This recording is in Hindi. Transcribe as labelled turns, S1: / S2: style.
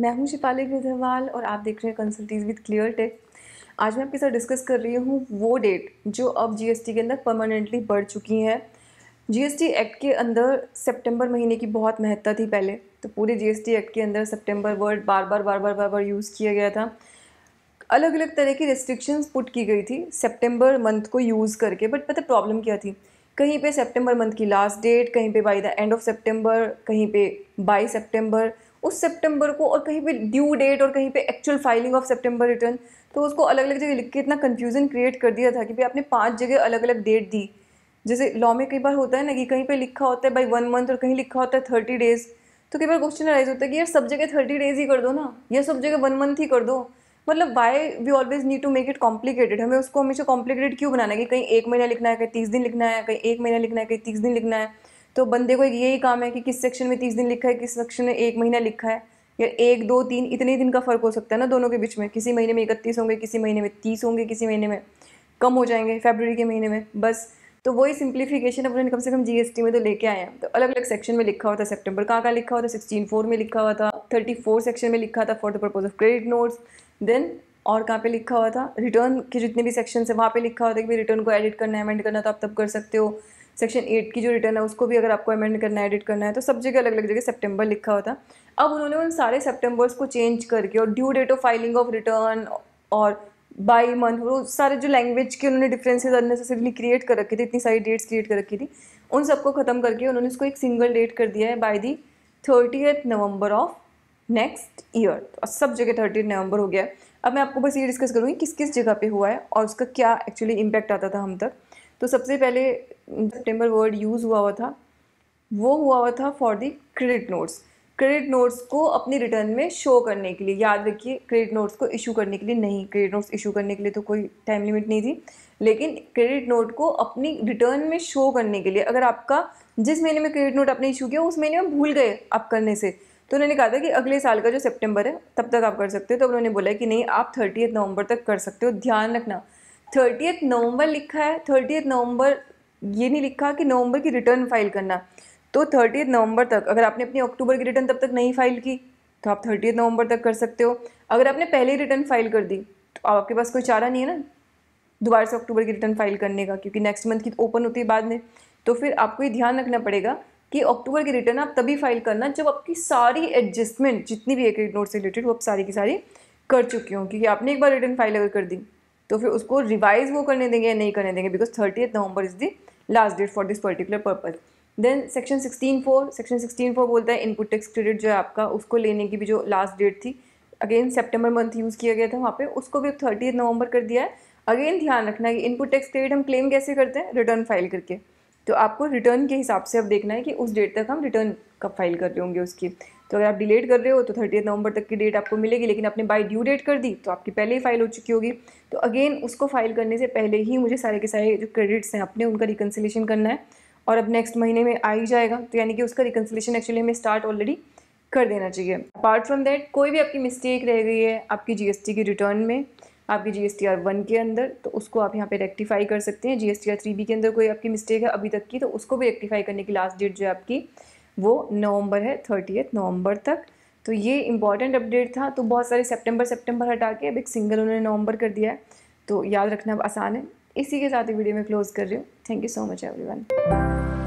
S1: मैं हूं शिपाली ग्रेधरवाल और आप देख रहे हैं कंसल्टीज विद क्लियर टेक आज मैं आपके साथ डिस्कस कर रही हूं वो डेट जो अब जीएसटी के अंदर परमानेंटली बढ़ चुकी हैं जीएसटी एक्ट के अंदर सितंबर महीने की बहुत महत्ता थी पहले तो पूरे जीएसटी एक्ट के अंदर सितंबर वर्ड बार बार बार बार बार बार यूज़ किया गया था अलग अलग तरह की रेस्ट्रिक्शंस पुट की गई थी सेप्टेम्बर मंथ को यूज़ करके बट पता प्रॉब्लम क्या थी कहीं पे सितंबर मंथ की लास्ट डेट कहीं पे by the end of September कहीं पे बाई सितंबर उस सितंबर को और कहीं पे ड्यू डेट और कहीं पे actual filing of September return तो उसको अलग अलग जगह लिख के इतना कन्फ्यूज़न क्रिएट कर दिया था कि भाई आपने पाँच जगह अलग अलग डेट दी जैसे लॉ में कई बार होता है ना कि कहीं पे लिखा होता है बाई वन मंथ और कहीं लिखा होता है थर्टी डेज़ तो कई बार क्वेश्चन अराइज होता है कि यार सब जगह थर्टी डेज़ ही कर दो ना या सब जगह वन मंथ ही कर दो मतलब why we always need to make it complicated हमें उसको हमेशा कॉम्प्लिकेटेड क्यों बनाना है कि कहीं एक महीना लिखना है कहीं तीस दिन लिखना है कहीं एक महीना लिखना है कहीं तीस दिन लिखना है तो बंदे को एक यही काम है कि किस सेक्शन में तीस दिन लिखा है किस सेक्शन में एक महीना लिखा है या एक दो तीन इतने दिन का फ़र्क हो सकता है ना दोनों के बीच में किसी महीने में इकतीस होंगे किसी महीने में तीस होंगे किसी महीने में कम हो जाएंगे फेबररी के महीने में बस तो वही सिंप्लीफिकेशन अपने कम से कम जीएसटी में तो लेके आए हैं तो अलग अलग सेक्शन में लिखा हुआ था सेप्टेम्बर कहाँ कहाँ लिखा हुआ था सिक्सटीन फोर में लिखा हुआ था थर्टी फोर सेक्शन में लिखा था for the purpose of credit notes then और कहाँ पे लिखा हुआ था रिटर्न के जितने भी सेक्शन है वहाँ पे लिखा हुआ था कि रिटर्न को एडिट करना है अमेंड करना तो आप तब कर सकते हो सेक्शन एट की जो रिटर्न है उसको भी अगर आपको अमेंड करना है एडिट करना है तो सब जगह अलग अलग जगह सेप्टेम्बर लिखा होता अब उन्होंने उन सारे सेप्टेम्बर्स को चेंज करके और due date of filing of return और बाई मंथ वो सारे जो लैंग्वेज के उन्होंने डिफरेंसेस अननेसेसरीली क्रिएट कर रखे थे इतनी सारी डेट्स क्रिएट कर रखी थी उन सबको ख़त्म करके उन्होंने उसको एक सिंगल डेट कर दिया है by the thirty November of next year और सब जगह थर्टी नवंबर हो गया है अब मैं आपको बस ये डिस्कस करूँगी किस किस जगह पे हुआ है और उसका क्या एक्चुअली इम्पैक्ट आता था हम तक तो सबसे पहले सेप्टेम्बर वर्ड यूज़ हुआ हुआ था वो हुआ हुआ था for the credit notes credit notes को अपनी रिटर्न में शो करने के लिए याद रखिए क्रेडिट नोट्स को इशू करने के लिए नहीं क्रेडिट नोट्स इशू करने के लिए तो कोई टाइम लिमिट नहीं थी लेकिन क्रेडिट नोट को अपनी रिटर्न में शो करने के लिए अगर आपका जिस महीने में क्रेडिट नोट आपने इशू किया उस महीने में भूल गए आप करने से तो उन्होंने कहा था कि अगले साल का जो सेप्टेम्बर है तब तक आप कर सकते हो तो उन्होंने बोला कि नहीं आप थर्टी नवंबर तक कर सकते हो ध्यान रखना एथ नवंबर लिखा है एथ नवंबर ये नहीं लिखा कि नवंबर की रिटर्न फाइल करना तो एथ नवंबर तक अगर आपने अपनी अक्टूबर की रिटर्न तब तक नहीं फाइल की तो आप एथ नवंबर तक कर सकते हो अगर आपने पहले रिटर्न फाइल कर दी तो आपके पास कोई चारा नहीं है ना दोबारा से अक्टूबर की रिटर्न फाइल करने का क्योंकि नेक्स्ट मंथ की ओपन होती है बाद में तो फिर आपको ये ध्यान रखना पड़ेगा कि अक्टूबर की रिटर्न आप तभी फाइल करना जब आपकी सारी एडजस्टमेंट जितनी भी एक नोट से रिलेटेड वो आप सारी की सारी कर चुकी हों क्योंकि आपने एक बार रिटर्न फाइल अगर कर दी तो फिर उसको रिवाइज वो करने देंगे या नहीं करने देंगे because thirty November is the last date for this particular purpose then section sixteen four section sixteen four बोलता है इनपुट टैक्स क्रेडिट जो है आपका उसको लेने की भी जो लास्ट डेट थी अगेन सेप्टेम्बर मंथ यूज़ किया गया था वहाँ पे उसको भी थर्टी नवंबर कर दिया है अगेन ध्यान रखना है कि इनपुट टैक्स क्रेडिट हम क्लेम कैसे करते हैं रिटर्न फाइल करके तो आपको रिटर्न के हिसाब से अब देखना है कि उस डेट तक हम रिटर्न कब फाइल कर रहे होंगे उसकी तो अगर आप डिलेट कर रहे हो तो थर्टी नवंबर तक की डेट आपको मिलेगी लेकिन आपने बाई ड्यू डेट कर दी तो आपकी पहले ही फाइल हो चुकी होगी तो अगेन उसको फाइल करने से पहले ही मुझे सारे के सारे जो क्रेडिट्स हैं अपने उनका रिकन्सिलेशन करना है और अब नेक्स्ट महीने में आ ही जाएगा तो यानी कि उसका रिकन्सिलेशन एक्चुअली हमें स्टार्ट ऑलरेडी कर देना चाहिए अपार्ट फ्रॉम दैट कोई भी आपकी मिस्टेक रह गई है आपकी जी की रिटर्न में आपकी G S T R one के अंदर तो उसको आप यहाँ पे रेक्टिफाई कर सकते हैं G S T R three B के अंदर कोई आपकी मिस्टेक है अभी तक की तो उसको भी रेक्टिफाई करने की लास्ट डेट जो है आपकी वो नवंबर है थर्टीथ नवंबर तक तो ये इंपॉर्टेंट अपडेट था तो बहुत सारे सेप्टेम्बर सेप्टेम्बर हटा के अब एक सिंगल उन्होंने नवंबर कर दिया है तो याद रखना अब आसान है इसी के साथ ही वीडियो में क्लोज़ कर रही हूँ thank you so much every one